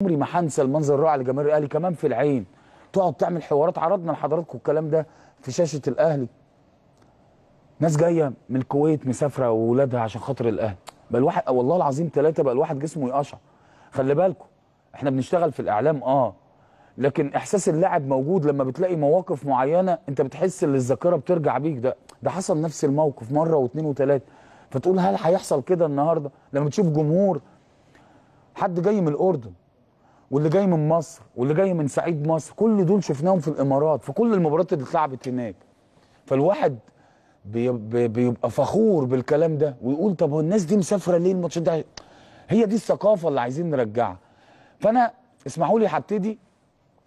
عمري ما هنسى المنظر الرائع لجماهير الاهلي كمان في العين تقعد تعمل حوارات عرضنا لحضراتكم الكلام ده في شاشه الاهلي ناس جايه من الكويت مسافره واولادها عشان خاطر الاهلي بقى الواحد والله العظيم ثلاثه بقى الواحد جسمه يقشع خلي بالكم احنا بنشتغل في الاعلام اه لكن احساس اللاعب موجود لما بتلاقي مواقف معينه انت بتحس ان الذاكره بترجع بيك ده ده حصل نفس الموقف مره واثنين وثلاثه فتقول هل هيحصل كده النهارده لما تشوف جمهور حد جاي من الاردن واللي جاي من مصر واللي جاي من سعيد مصر كل دول شفناهم في الامارات في كل المباريات اللي اتلعبت هناك فالواحد بيبقى فخور بالكلام ده ويقول طب هو الناس دي مسافره ليه الماتشات ده هي دي الثقافه اللي عايزين نرجعها فانا اسمحوا لي هبتدي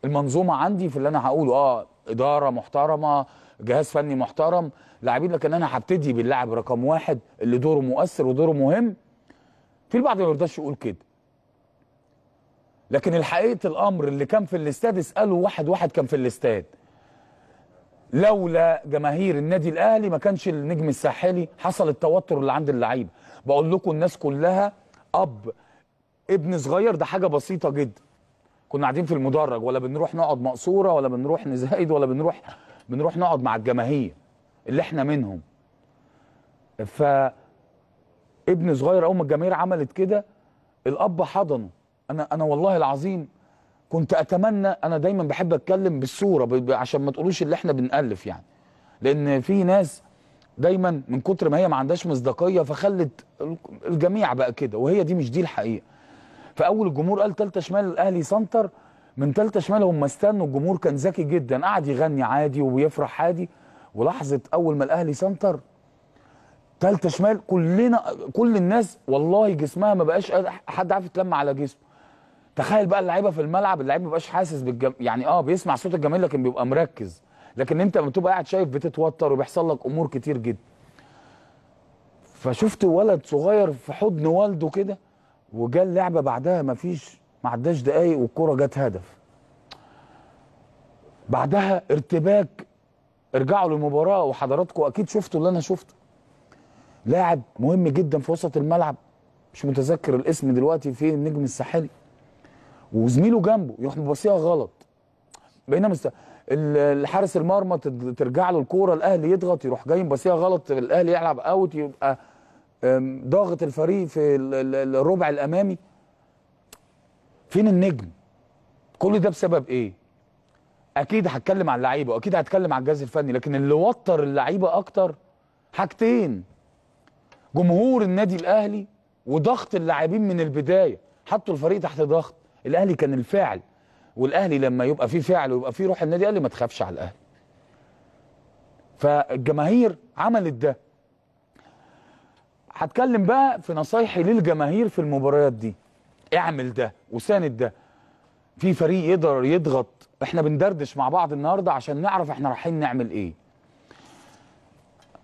المنظومه عندي في اللي انا هقوله اه اداره محترمه جهاز فني محترم لاعبين لكن انا هبتدي باللاعب رقم واحد اللي دوره مؤثر ودوره مهم في البعض ما يرضاش يقول كده لكن الحقيقه الامر اللي كان في الاستاد اساله واحد واحد كان في الاستاد لولا جماهير النادي الاهلي ما كانش النجم الساحلي حصل التوتر اللي عند اللعيبه بقول لكم الناس كلها اب ابن صغير ده حاجه بسيطه جدا كنا قاعدين في المدرج ولا بنروح نقعد مقصوره ولا بنروح نزايد ولا بنروح بنروح نقعد مع الجماهير اللي احنا منهم ف ابن صغير اول ما الجماهير عملت كده الاب حضنه انا انا والله العظيم كنت اتمنى انا دايما بحب اتكلم بالصوره عشان ما تقولوش اللي احنا بنالف يعني لان في ناس دايما من كتر ما هي ما عندهاش مصداقيه فخلت الجميع بقى كده وهي دي مش دي الحقيقه فاول الجمهور قال ثالثه شمال الاهلي سنتر من ثالثه شمال هم استنوا الجمهور كان ذكي جدا قعد يغني عادي وبيفرح عادي ولحظه اول ما الاهلي سنتر ثالثه شمال كلنا كل الناس والله جسمها ما بقاش حد عارف يتلم على جسمه تخيل بقى اللعيبه في الملعب اللعيب ما بيبقاش حاسس بالجم... يعني اه بيسمع صوت الجماهير لكن بيبقى مركز لكن انت لما تبقى قاعد شايف بتتوتر وبيحصل لك امور كتير جدا فشفت ولد صغير في حضن والده كده وجا اللعبه بعدها ما فيش ما عداش دقايق والكره جت هدف بعدها ارتباك ارجعوا للمباراه وحضراتكم اكيد شفتوا اللي انا شفته لاعب مهم جدا في وسط الملعب مش متذكر الاسم دلوقتي في النجم الساحلي وزميله جنبه يروح مبصيها غلط بقينا مست... الحارس المرمى ترجع له الكوره الاهلي يضغط يروح جاي مبصيها غلط الاهلي يلعب اوت يبقى ضاغط الفريق في الربع الامامي فين النجم كل ده بسبب ايه اكيد هتكلم على اللعيبه واكيد هتكلم على الجهاز الفني لكن اللي وتر اللعيبه اكتر حاجتين جمهور النادي الاهلي وضغط اللاعبين من البدايه حطوا الفريق تحت ضغط الاهلي كان الفاعل والاهلي لما يبقى فيه فعل ويبقى فيه روح النادي الاهلي ما تخافش على الاهلي فالجماهير عملت ده هتكلم بقى في نصايحي للجماهير في المباريات دي اعمل ده وساند ده في فريق يقدر يضغط احنا بندردش مع بعض النهارده عشان نعرف احنا رايحين نعمل ايه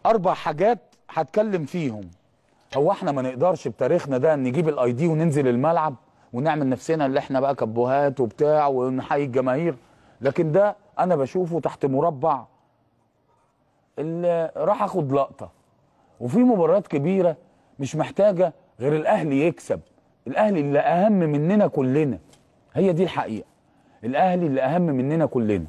اربع حاجات هتكلم فيهم هو احنا ما نقدرش بتاريخنا ده نجيب الاي دي وننزل الملعب ونعمل نفسنا اللي احنا بقى كبوهات وبتاع ونحيي الجماهير لكن ده انا بشوفه تحت مربع اللي راح اخد لقطه وفي مباريات كبيره مش محتاجه غير الاهلي يكسب الاهلي اللي اهم مننا كلنا هي دي الحقيقه الاهلي اللي اهم مننا كلنا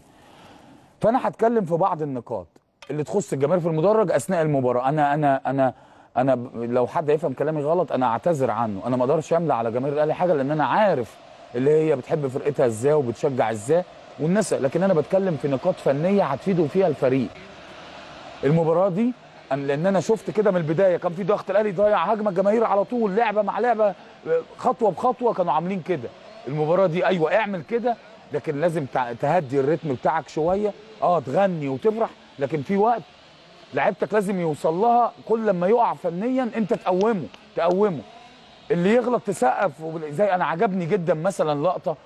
فانا هتكلم في بعض النقاط اللي تخص الجماهير في المدرج اثناء المباراه انا انا انا انا لو حد هيفهم كلامي غلط انا اعتذر عنه انا ما اقدرش املى على جماهير الاهلي حاجه لان انا عارف اللي هي بتحب فرقتها ازاي وبتشجع ازاي والناس لكن انا بتكلم في نقاط فنيه هتفيدوا فيها الفريق المباراه دي لان انا شفت كده من البدايه كان في ضغط الاهلي ضيع هجمه الجماهير على طول لعبه مع لعبه خطوه بخطوه كانوا عاملين كده المباراه دي ايوه اعمل كده لكن لازم تهدي الريتم بتاعك شويه اه تغني وتفرح لكن في وقت لعيبتك لازم يوصل لها كل لما يقع فنيا انت تقومه تقومه اللي يغلط تسقف زي انا عجبني جدا مثلا لقطه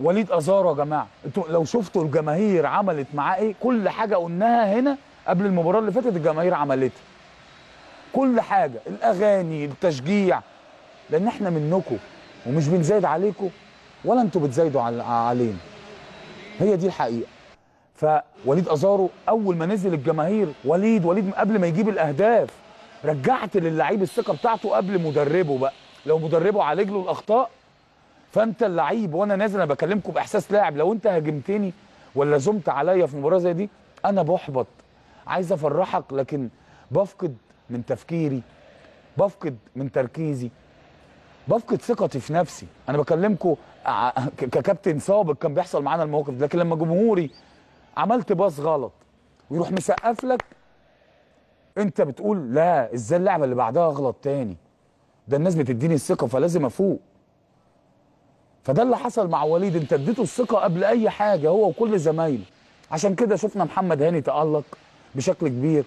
وليد ازارو يا جماعه انتوا لو شفتوا الجماهير عملت معاه ايه كل حاجه قلناها هنا قبل المباراه اللي فاتت الجماهير عملتها كل حاجه الاغاني التشجيع لان احنا منكم ومش بنزايد عليكم ولا انتوا بتزايدوا علينا هي دي الحقيقه فوليد ازارو اول ما نزل الجماهير وليد وليد قبل ما يجيب الاهداف رجعت للعيب الثقه بتاعته قبل مدربه بقى لو مدربه عالج له الاخطاء فانت اللعيب وانا نازل انا بكلمكم باحساس لاعب لو انت هاجمتني ولا زمت عليا في مباراه زي دي انا بحبط عايز افرحك لكن بفقد من تفكيري بفقد من تركيزي بفقد ثقتي في نفسي انا بكلمكم ككابتن سابق كان بيحصل معانا الموقف لكن لما جمهوري عملت باص غلط ويروح مسقف لك انت بتقول لا ازاي اللعبه اللي بعدها غلط تاني ده الناس بتديني الثقه فلازم افوق فده اللي حصل مع وليد انت اديته الثقه قبل اي حاجه هو وكل زمايله عشان كده شفنا محمد هاني تالق بشكل كبير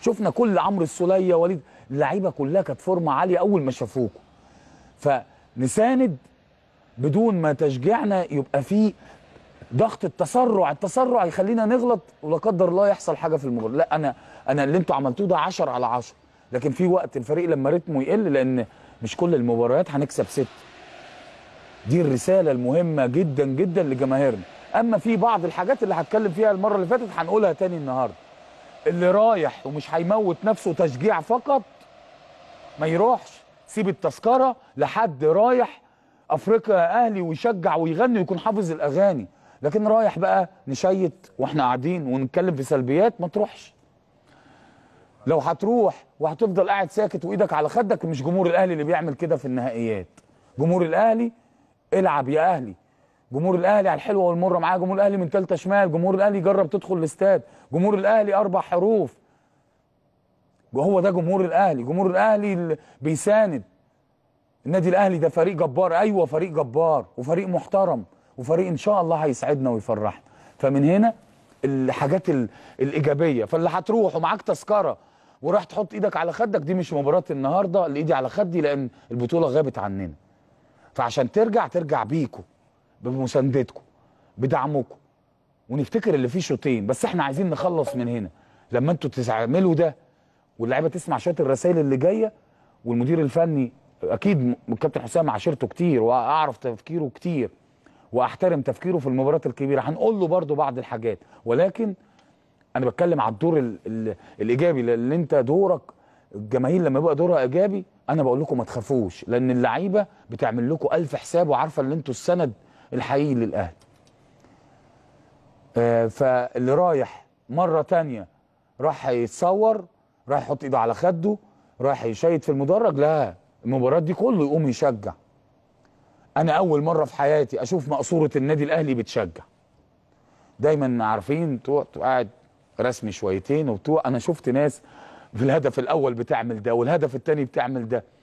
شفنا كل عمرو السوليه وليد اللعيبه كلها كانت فورمه عاليه اول ما شافوكوا فنساند بدون ما تشجيعنا يبقى فيه ضغط التسرع التسرع يخلينا نغلط ولا قدر الله يحصل حاجه في المباراه لا انا انا اللي انتوا عملتوه ده 10 على 10 لكن في وقت الفريق لما رتمه يقل لان مش كل المباريات هنكسب ست دي الرساله المهمه جدا جدا لجماهيرنا اما في بعض الحاجات اللي هتكلم فيها المره اللي فاتت هنقولها تاني النهارده اللي رايح ومش هيموت نفسه تشجيع فقط ما يروحش سيب التذكره لحد رايح افريقيا اهلي ويشجع ويغني ويكون حافظ الاغاني لكن رايح بقى نشيط واحنا قاعدين ونتكلم في سلبيات ما تروحش لو هتروح وهتفضل قاعد ساكت وايدك على خدك مش جمهور الاهلي اللي بيعمل كده في النهائيات جمهور الاهلي العب يا اهلي جمهور الاهلي على الحلوه والمره معاه جمهور الاهلي من ثالثه شمال جمهور الاهلي جرب تدخل الاستاد جمهور الاهلي اربع حروف وهو ده جمهور الاهلي جمهور الاهلي اللي بيساند النادي الاهلي ده فريق جبار ايوه فريق جبار وفريق محترم وفريق ان شاء الله هيسعدنا ويفرحنا فمن هنا الحاجات الايجابيه فاللي هتروح ومعاك تذكره وراح تحط ايدك على خدك دي مش مباراه النهارده اللي ايدي على خدي لان البطوله غابت عننا فعشان ترجع ترجع بيكو بمساندتكم بدعمكم ونفتكر اللي فيه شوطين بس احنا عايزين نخلص من هنا لما انتوا تعملوا ده واللعيبه تسمع شويه الرسائل اللي جايه والمدير الفني اكيد الكابتن حسام عاشرته كتير واعرف تفكيره كتير واحترم تفكيره في المباريات الكبيره هنقول له برضه بعض الحاجات ولكن انا بتكلم على الدور الـ الـ الايجابي لان انت دورك الجماهير لما يبقى دورها ايجابي انا بقول لكم ما تخافوش لان اللعيبه بتعمل لكم الف حساب وعارفه ان انتوا السند الحقيقي للاهلي آه فاللي رايح مره تانية راح يتصور راح يحط ايده على خده راح يشيد في المدرج لا المباراه دي كله يقوم يشجع انا اول مره في حياتي اشوف مقصوره النادي الاهلي بتشجع دايما عارفين قاعد رسمي شويتين وبتوع انا شفت ناس في الهدف الاول بتعمل ده والهدف الثاني بتعمل ده